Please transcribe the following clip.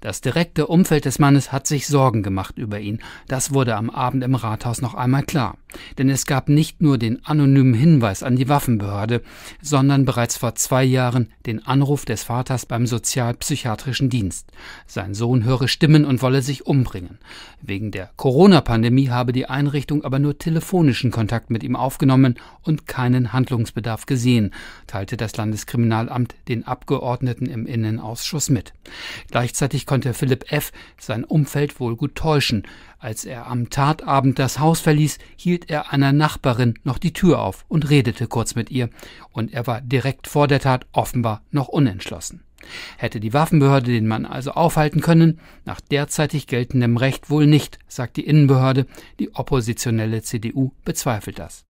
Das direkte Umfeld des Mannes hat sich Sorgen gemacht über ihn. Das wurde am Abend im Rathaus noch einmal klar. Denn es gab nicht nur den anonymen Hinweis an die Waffenbehörde, sondern bereits vor zwei Jahren den Anruf des Vaters beim sozialpsychiatrischen Dienst. Sein Sohn höre Stimmen und wolle sich umbringen. Wegen der Corona-Pandemie habe die Einrichtung aber nur telefonischen Kontakt mit ihm aufgenommen und keinen Handlungsbedarf gesehen, teilte das Landeskriminalamt den Abgeordneten im Innenausschuss mit. Gleichzeitig konnte Philipp F. sein Umfeld wohl gut täuschen. Als er am Tatabend das Haus verließ, hielt er einer Nachbarin noch die Tür auf und redete kurz mit ihr. Und er war direkt vor der Tat offenbar noch unentschlossen. Hätte die Waffenbehörde den Mann also aufhalten können? Nach derzeitig geltendem Recht wohl nicht, sagt die Innenbehörde. Die oppositionelle CDU bezweifelt das.